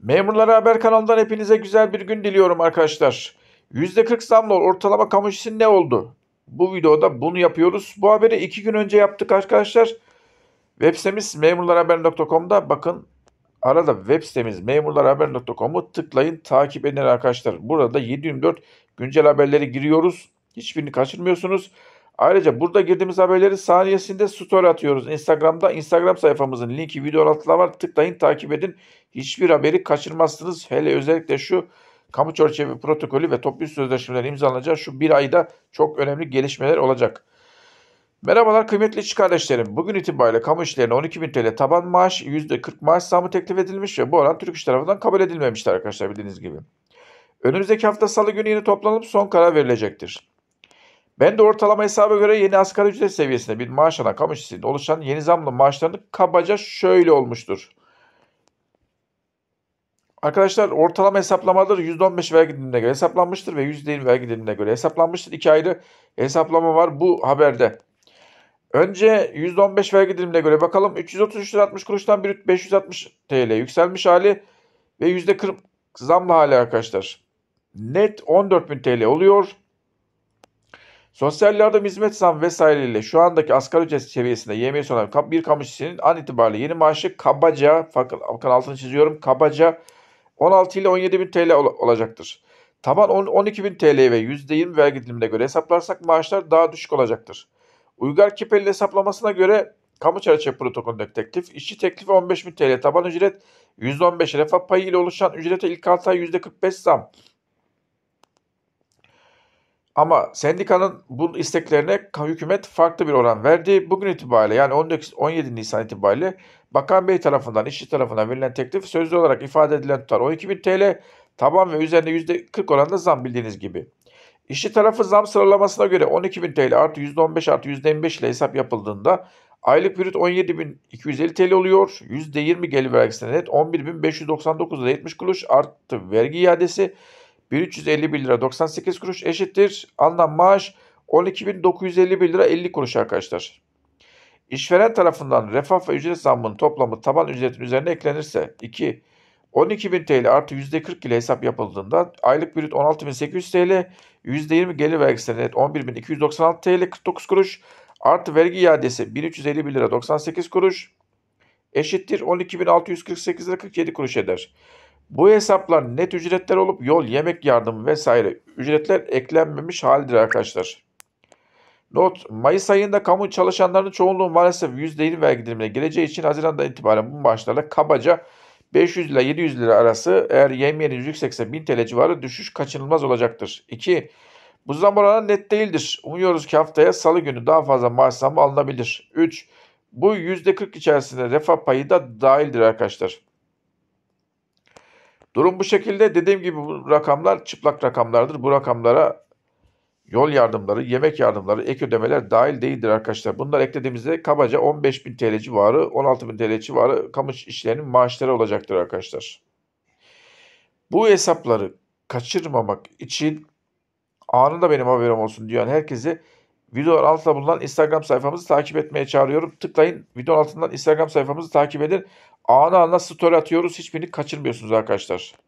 Memurlara Haber kanalından hepinize güzel bir gün diliyorum arkadaşlar. %40 zamla ortalama kamu işin ne oldu? Bu videoda bunu yapıyoruz. Bu haberi iki gün önce yaptık arkadaşlar. Web sitemiz memurlarhaber.com'da bakın arada web sitemiz memurlarhaber.com'u tıklayın takip edin arkadaşlar. Burada 724 güncel haberleri giriyoruz. Hiçbirini kaçırmıyorsunuz. Ayrıca burada girdiğimiz haberleri saniyesinde story atıyoruz. Instagram'da Instagram sayfamızın linki video altına var. Tıklayın takip edin. Hiçbir haberi kaçırmazsınız. Hele özellikle şu kamu çerçeve protokolü ve toplu sözleşmeler imzalanacak şu bir ayda çok önemli gelişmeler olacak. Merhabalar kıymetli iş kardeşlerim. Bugün itibariyle kamu işlerine 12.000 TL taban maaş, %40 maaş zamı teklif edilmiş ve bu oran Türk İş tarafından kabul edilmemiştir arkadaşlar bildiğiniz gibi. Önümüzdeki hafta salı günü yine toplanıp son karar verilecektir. Ben de ortalama hesaba göre yeni asgari ücret seviyesinde bir maaş alan kamu işçisinin oluşan yeni zamlı maaşlarını kabaca şöyle olmuştur. Arkadaşlar ortalama hesaplamaları %15 vergi dilimine göre hesaplanmıştır ve %20 vergi dilimine göre hesaplanmıştır. İki ayrı hesaplama var bu haberde. Önce %15 vergi dilimine göre bakalım. 333 lira 60 kuruştan bir 560 TL yükselmiş hali ve %40 zamlı hali arkadaşlar. Net 14.000 TL oluyor. Sosyal yardım hizmet zam vesaireyle şu andaki asgari ücret seviyesinde yemeği olan bir kamu işçisinin an itibariyle yeni maaşı kabaca, bakın altını çiziyorum, kabaca 16 ile 17 bin TL olacaktır. Taban 12 bin TL ve %20 vergi dilimine göre hesaplarsak maaşlar daha düşük olacaktır. Uygar Kipel'in hesaplamasına göre kamu çerçeve protokolündeki teklif, işçi teklifi 15 bin TL, taban ücret %15 refah payı ile oluşan ücrete ilk 6 ay %45 zam. Ama sendikanın bu isteklerine hükümet farklı bir oran verdi. Bugün itibariyle yani 19, 17 Nisan itibariyle Bakan Bey tarafından, işçi tarafından verilen teklif sözlü olarak ifade edilen tutar 12.000 TL taban ve üzerine %40 oranda zam bildiğiniz gibi. İşçi tarafı zam sıralamasına göre 12.000 TL artı %15 artı %25 ile hesap yapıldığında aylık brüt 17.250 TL oluyor. %20 gelir vergisine net 11.599 lira 70 kuruş artı vergi iadesi 1351 lira 98 kuruş eşittir. Alınan maaş 12.951 lira 50 kuruş arkadaşlar. İşveren tarafından refah ve ücret zammının toplamı taban ücretin üzerine eklenirse 2. 12.000 TL artı %40 ile hesap yapıldığında aylık brüt 16.800 TL, %20 gelir vergisi net 11.296 TL 49 kuruş artı vergi iadesi 1351 lira 98 kuruş eşittir 12.648 lira 47 kuruş eder. Bu hesaplar net ücretler olup yol, yemek yardımı vesaire ücretler eklenmemiş haldir arkadaşlar. Not, Mayıs ayında kamu çalışanlarının çoğunluğu maalesef %20 vergi dilimine geleceği için Haziran'dan itibaren bu maaşlarla kabaca 500 ile 700 lira arası eğer yem yemyeniniz yüksekse 1000 TL civarı düşüş kaçınılmaz olacaktır. 2. Bu zam oranı net değildir. Umuyoruz ki haftaya salı günü daha fazla maaş zamı alınabilir. 3. Bu %40 içerisinde refah payı da dahildir arkadaşlar. Durum bu şekilde. Dediğim gibi bu rakamlar çıplak rakamlardır. Bu rakamlara yol yardımları, yemek yardımları, ek ödemeler dahil değildir arkadaşlar. Bunlar eklediğimizde kabaca 15.000 TL civarı, 16.000 TL civarı kamu işlerinin maaşları olacaktır arkadaşlar. Bu hesapları kaçırmamak için anında benim haberim olsun diyen herkesi videonun altında bulunan Instagram sayfamızı takip etmeye çağırıyorum. Tıklayın videonun altından Instagram sayfamızı takip edin. Ana ana story atıyoruz. Hiçbirini kaçırmıyorsunuz arkadaşlar.